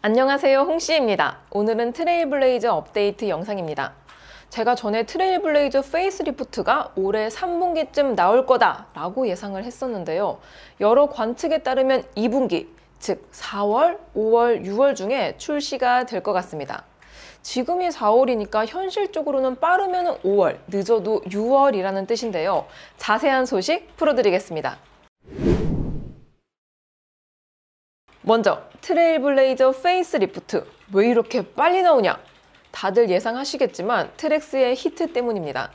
안녕하세요 홍씨입니다. 오늘은 트레일블레이저 업데이트 영상입니다. 제가 전에 트레일블레이저 페이스리프트가 올해 3분기쯤 나올 거다 라고 예상을 했었는데요. 여러 관측에 따르면 2분기, 즉 4월, 5월, 6월 중에 출시가 될 것 같습니다. 지금이 4월이니까 현실적으로는 빠르면 5월, 늦어도 6월이라는 뜻인데요. 자세한 소식 풀어드리겠습니다. 먼저 트레일블레이저 페이스리프트 왜 이렇게 빨리 나오냐? 다들 예상하시겠지만 트렉스의 히트 때문입니다.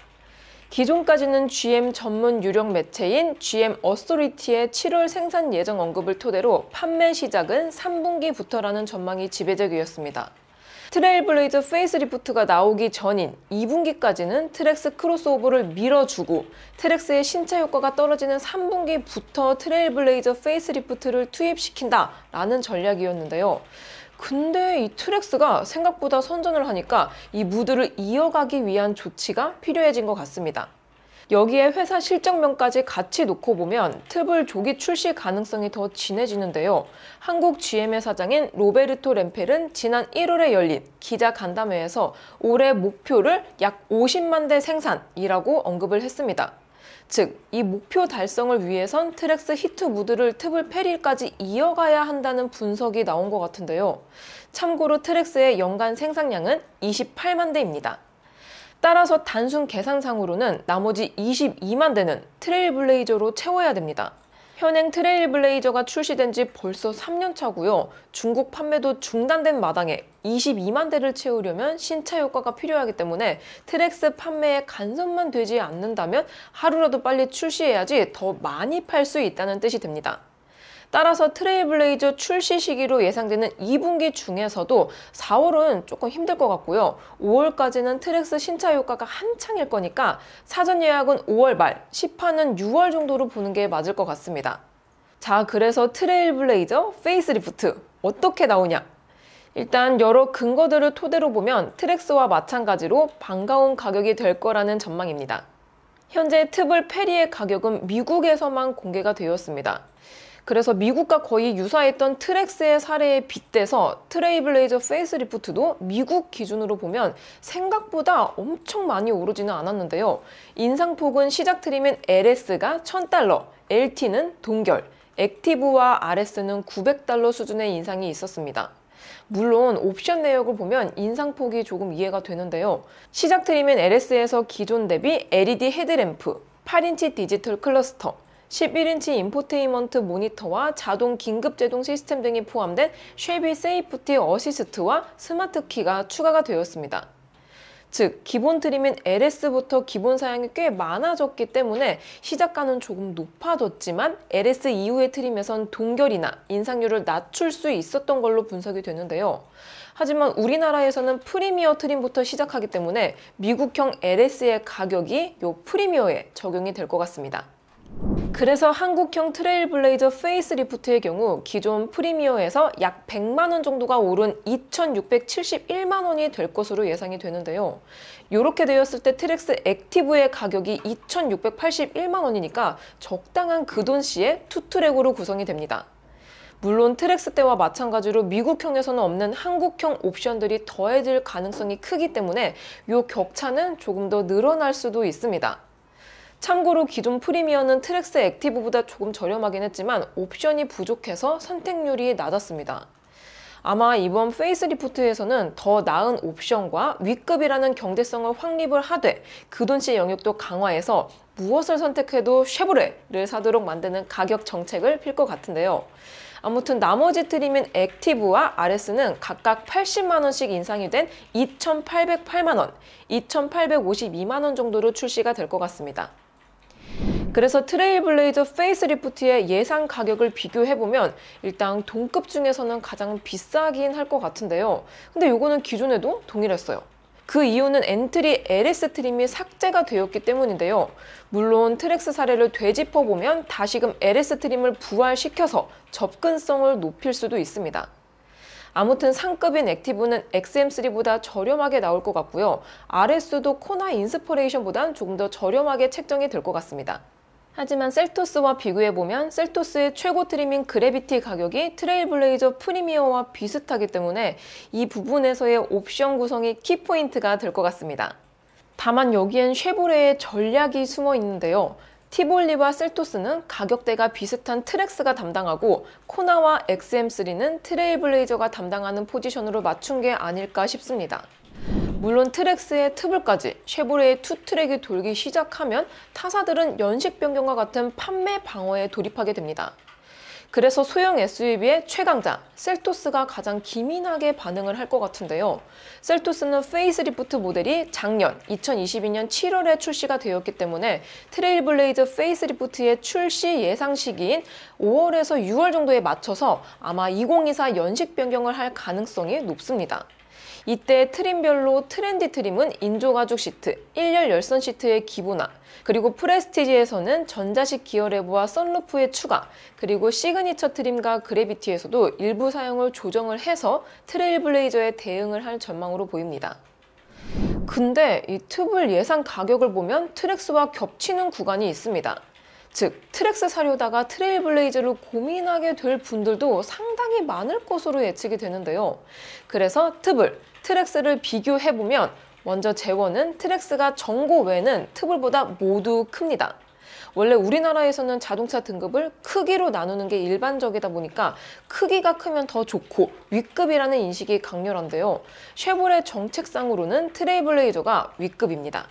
기존까지는 GM 전문 유력 매체인 GM 어소리티의 7월 생산 예정 언급을 토대로 판매 시작은 3분기부터라는 전망이 지배적이었습니다. 트레일블레이저 페이스리프트가 나오기 전인 2분기까지는 트랙스 크로스오버를 밀어주고 트랙스의 신체 효과가 떨어지는 3분기부터 트레일블레이저 페이스리프트를 투입시킨다 라는 전략이었는데요. 근데 이 트랙스가 생각보다 선전을 하니까 이 무드를 이어가기 위한 조치가 필요해진 것 같습니다. 여기에 회사 실적면까지 같이 놓고 보면 트블 조기 출시 가능성이 더 진해지는데요. 한국 GM의 사장인 로베르토 램펠은 지난 1월에 열린 기자 간담회에서 올해 목표를 약 50만 대 생산이라고 언급을 했습니다. 즉, 이 목표 달성을 위해선 트렉스 히트 무드를 트블 페릴까지 이어가야 한다는 분석이 나온 것 같은데요. 참고로 트렉스의 연간 생산량은 28만 대입니다. 따라서 단순 계산상으로는 나머지 22만 대는 트레일블레이저로 채워야 됩니다. 현행 트레일블레이저가 출시된 지 벌써 3년 차고요. 중국 판매도 중단된 마당에 22만 대를 채우려면 신차 효과가 필요하기 때문에 트렉스 판매에 간섭만 되지 않는다면 하루라도 빨리 출시해야지 더 많이 팔 수 있다는 뜻이 됩니다. 따라서 트레이블레이저 출시 시기로 예상되는 2분기 중에서도 4월은 조금 힘들 것 같고요. 5월까지는 트랙스 신차 효과가 한창일 거니까 사전 예약은 5월 말, 시판은 6월 정도로 보는 게 맞을 것 같습니다. 자, 그래서 트레일블레이저 페이스리프트 어떻게 나오냐? 일단 여러 근거들을 토대로 보면 트랙스와 마찬가지로 반가운 가격이 될 거라는 전망입니다. 현재 트블 페리의 가격은 미국에서만 공개가 되었습니다. 그래서 미국과 거의 유사했던 트렉스의 사례에 빗대서 트레이블레이저 페이스리프트도 미국 기준으로 보면 생각보다 엄청 많이 오르지는 않았는데요. 인상폭은 시작 트림인 LS가 1000달러, LT는 동결, 액티브와 RS는 900달러 수준의 인상이 있었습니다. 물론 옵션 내역을 보면 인상폭이 조금 이해가 되는데요. 시작 트림인 LS에서 기존 대비 LED 헤드램프, 8인치 디지털 클러스터, 11인치 인포테인먼트 모니터와 자동 긴급 제동 시스템 등이 포함된 쉐비 세이프티 어시스트와 스마트 키가 추가가 되었습니다. 즉 기본 트림인 LS부터 기본 사양이 꽤 많아졌기 때문에 시작가는 조금 높아졌지만 LS 이후의 트림에선 동결이나 인상률을 낮출 수 있었던 걸로 분석이 되는데요. 하지만 우리나라에서는 프리미어 트림부터 시작하기 때문에 미국형 LS의 가격이 요 프리미어에 적용이 될 것 같습니다. 그래서 한국형 트레일블레이저 페이스리프트의 경우 기존 프리미어에서 약 100만 원 정도가 오른 2,671만 원이 될 것으로 예상이 되는데요. 이렇게 되었을 때 트렉스 액티브의 가격이 2,681만 원이니까 적당한 그 돈 시에 투트랙으로 구성이 됩니다. 물론 트렉스 때와 마찬가지로 미국형에서는 없는 한국형 옵션들이 더해질 가능성이 크기 때문에 이 격차는 조금 더 늘어날 수도 있습니다. 참고로 기존 프리미어는 트랙스 액티브보다 조금 저렴하긴 했지만 옵션이 부족해서 선택률이 낮았습니다. 아마 이번 페이스리프트에서는 더 나은 옵션과 위급이라는 경제성을 확립을 하되 그돈씨 영역도 강화해서 무엇을 선택해도 쉐보레를 사도록 만드는 가격 정책을 필 것 같은데요. 아무튼 나머지 트림인 액티브와 RS는 각각 80만원씩 인상이 된 2,808만원, 2,852만원 정도로 출시가 될 것 같습니다. 그래서 트레일블레이저 페이스리프트의 예상 가격을 비교해보면 일단 동급 중에서는 가장 비싸긴 할 것 같은데요. 근데 이거는 기존에도 동일했어요. 그 이유는 엔트리 LS 트림이 삭제가 되었기 때문인데요. 물론 트렉스 사례를 되짚어보면 다시금 LS 트림을 부활시켜서 접근성을 높일 수도 있습니다. 아무튼 상급인 액티브는 XM3보다 저렴하게 나올 것 같고요. RS도 코나 인스퍼레이션보단 조금 더 저렴하게 책정이 될 것 같습니다. 하지만 셀토스와 비교해보면 셀토스의 최고 트림인 그래비티 가격이 트레일블레이저 프리미어와 비슷하기 때문에 이 부분에서의 옵션 구성이 키포인트가 될 것 같습니다. 다만 여기엔 쉐보레의 전략이 숨어 있는데요. 티볼리와 셀토스는 가격대가 비슷한 트렉스가 담당하고 코나와 XM3는 트레일블레이저가 담당하는 포지션으로 맞춘 게 아닐까 싶습니다. 물론 트랙스의 트블까지 쉐보레의 투트랙이 돌기 시작하면 타사들은 연식 변경과 같은 판매 방어에 돌입하게 됩니다. 그래서 소형 SUV의 최강자 셀토스가 가장 기민하게 반응을 할 것 같은데요. 셀토스는 페이스리프트 모델이 작년 2022년 7월에 출시가 되었기 때문에 트레일블레이즈 페이스리프트의 출시 예상 시기인 5월에서 6월 정도에 맞춰서 아마 2024 연식 변경을 할 가능성이 높습니다. 이때 트림별로 트렌디 트림은 인조가죽 시트, 1열 열선 시트의 기본화, 그리고 프레스티지에서는 전자식 기어레버와 썬루프의 추가, 그리고 시그니처 트림과 그래비티에서도 일부 사용을 조정을 해서 트레일블레이저에 대응을 할 전망으로 보입니다. 근데 이튜블 예상 가격을 보면 트랙스와 겹치는 구간이 있습니다. 즉 트랙스 사려다가 트레일블레이즈를 고민하게 될 분들도 상당히 많을 것으로 예측이 되는데요. 그래서 트블, 트랙스를 비교해보면 먼저 재원은 트랙스가 정고 외에는 트블보다 모두 큽니다. 원래 우리나라에서는 자동차 등급을 크기로 나누는 게 일반적이다 보니까 크기가 크면 더 좋고 윗급이라는 인식이 강렬한데요. 쉐보레 정책상으로는 트레이블레이저가 윗급입니다.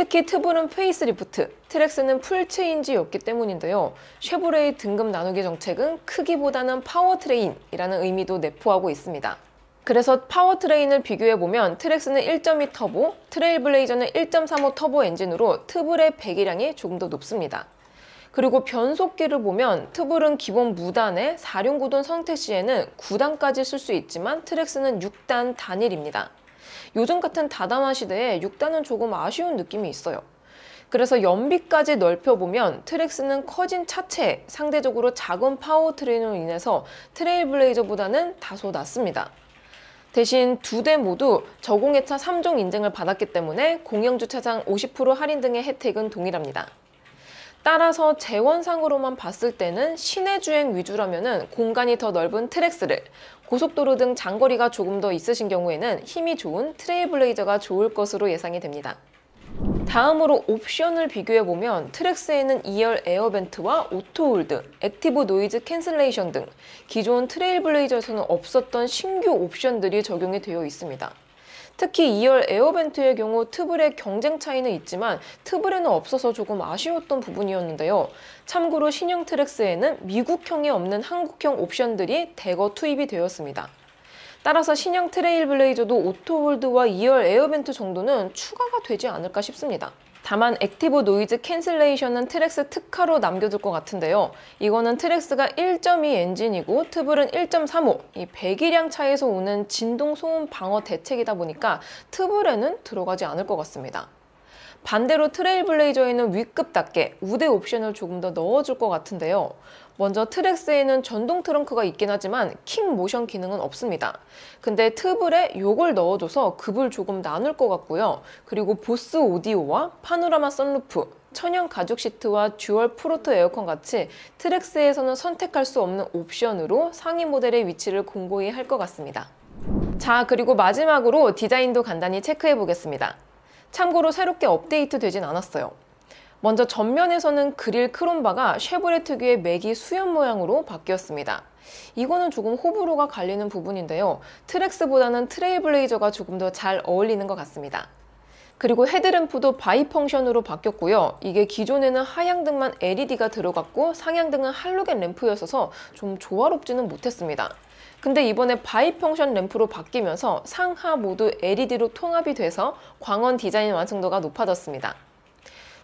특히 트브는 페이스리프트, 트렉스는 풀체인지였기 때문인데요. 쉐보레의 등급 나누기 정책은 크기보다는 파워트레인이라는 의미도 내포하고 있습니다. 그래서 파워트레인을 비교해보면 트렉스는 1.2 터보, 트레일블레이저는 1.35 터보 엔진으로 트블의 배기량이 조금 더 높습니다. 그리고 변속기를 보면 트블은 기본 무단에 4륜 구동 선택 시에는 9단까지 쓸 수 있지만 트렉스는 6단 단일입니다. 요즘 같은 다단화 시대에 6단은 조금 아쉬운 느낌이 있어요. 그래서 연비까지 넓혀보면 트랙스는 커진 차체 상대적으로 작은 파워트레인으로 인해서 트레일블레이저보다는 다소 낮습니다 대신 두 대 모두 저공해차 3종 인증을 받았기 때문에 공영주차장 50% 할인 등의 혜택은 동일합니다. 따라서 재원상으로만 봤을 때는 시내 주행 위주라면 공간이 더 넓은 트랙스를 고속도로 등 장거리가 조금 더 있으신 경우에는 힘이 좋은 트레이블레이저가 좋을 것으로 예상이 됩니다. 다음으로 옵션을 비교해보면 트랙스에는 2열 에어벤트와 오토홀드, 액티브 노이즈 캔슬레이션 등 기존 트레일블레이저에서는 없었던 신규 옵션들이 적용이 되어 있습니다. 특히 2열 에어벤트의 경우 트블의 경쟁 차이는 있지만 트블에는 없어서 조금 아쉬웠던 부분이었는데요. 참고로 신형 트랙스에는 미국형이 없는 한국형 옵션들이 대거 투입이 되었습니다. 따라서 신형 트레일 블레이저도 오토홀드와 2열 에어벤트 정도는 추가가 되지 않을까 싶습니다. 다만 액티브 노이즈 캔슬레이션은 트렉스 특화로 남겨둘 것 같은데요. 이거는 트렉스가 1.2 엔진이고 트블은 1.35, 이 배기량 차에서 오는 진동 소음 방어 대책이다 보니까 트블에는 들어가지 않을 것 같습니다. 반대로 트레일블레이저에는 위급답게 우대 옵션을 조금 더 넣어줄 것 같은데요. 먼저 트랙스에는 전동 트렁크가 있긴 하지만 킹 모션 기능은 없습니다. 근데 트블에 욕을 넣어줘서 급을 조금 나눌 것 같고요. 그리고 보스 오디오와 파노라마 선루프, 천연 가죽 시트와 듀얼 프로토 에어컨 같이 트랙스에서는 선택할 수 없는 옵션으로 상위 모델의 위치를 공고히 할 것 같습니다. 자 그리고 마지막으로 디자인도 간단히 체크해 보겠습니다. 참고로 새롭게 업데이트 되진 않았어요. 먼저 전면에서는 그릴 크롬바가 쉐보레 특유의 맥이 수염 모양으로 바뀌었습니다. 이거는 조금 호불호가 갈리는 부분인데요. 트렉스보다는 트레이블레이저가 조금 더 잘 어울리는 것 같습니다. 그리고 헤드램프도 바이펑션으로 바뀌었고요. 이게 기존에는 하향등만 LED가 들어갔고 상향등은 할로겐 램프였어서 좀 조화롭지는 못했습니다. 근데 이번에 바이펑션 램프로 바뀌면서 상하 모두 LED로 통합이 돼서 광원 디자인 완성도가 높아졌습니다.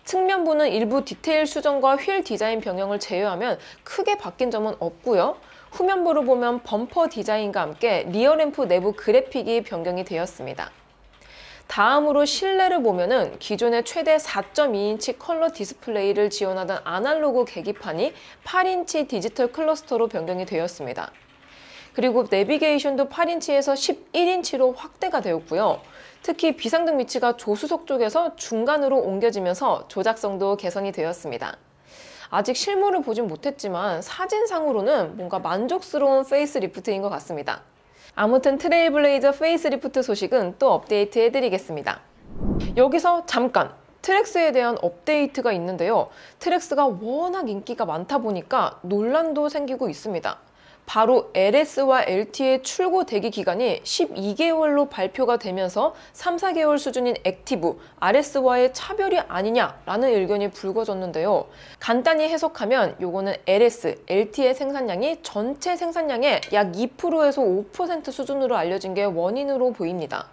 측면부는 일부 디테일 수정과 휠 디자인 변경을 제외하면 크게 바뀐 점은 없고요. 후면부로 보면 범퍼 디자인과 함께 리어램프 내부 그래픽이 변경이 되었습니다. 다음으로 실내를 보면은 기존의 최대 4.2인치 컬러 디스플레이를 지원하던 아날로그 계기판이 8인치 디지털 클러스터로 변경이 되었습니다. 그리고 내비게이션도 8인치에서 11인치로 확대가 되었고요. 특히 비상등 위치가 조수석 쪽에서 중간으로 옮겨지면서 조작성도 개선이 되었습니다. 아직 실물을 보진 못했지만 사진상으로는 뭔가 만족스러운 페이스리프트인 것 같습니다. 아무튼 트레일블레이저 페이스리프트 소식은 또 업데이트 해드리겠습니다. 여기서 잠깐! 트랙스에 대한 업데이트가 있는데요. 트랙스가 워낙 인기가 많다 보니까 논란도 생기고 있습니다. 바로 LS와 LT의 출고 대기 기간이 12개월로 발표가 되면서 3, 4개월 수준인 액티브, RS와의 차별이 아니냐라는 의견이 불거졌는데요. 간단히 해석하면 요거는 LS, LT의 생산량이 전체 생산량의 약 2%에서 5% 수준으로 알려진 게 원인으로 보입니다.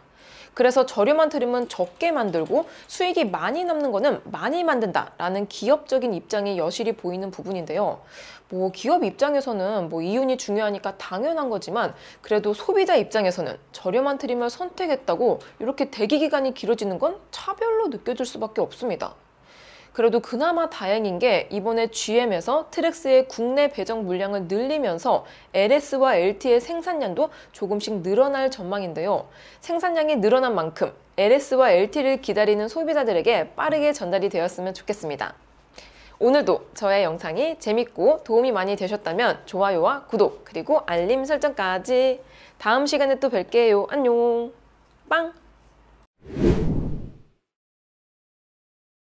그래서 저렴한 트림은 적게 만들고 수익이 많이 남는 거는 많이 만든다 라는 기업적인 입장의 여실히 보이는 부분인데요. 뭐 기업 입장에서는 뭐 이윤이 중요하니까 당연한 거지만 그래도 소비자 입장에서는 저렴한 트림을 선택했다고 이렇게 대기 기간이 길어지는 건 차별로 느껴질 수밖에 없습니다. 그래도 그나마 다행인 게 이번에 GM에서 트렉스의 국내 배정 물량을 늘리면서 LS와 LT의 생산량도 조금씩 늘어날 전망인데요. 생산량이 늘어난 만큼 LS와 LT를 기다리는 소비자들에게 빠르게 전달이 되었으면 좋겠습니다. 오늘도 저의 영상이 재밌고 도움이 많이 되셨다면 좋아요와 구독 그리고 알림 설정까지 다음 시간에 또 뵐게요. 안녕 빵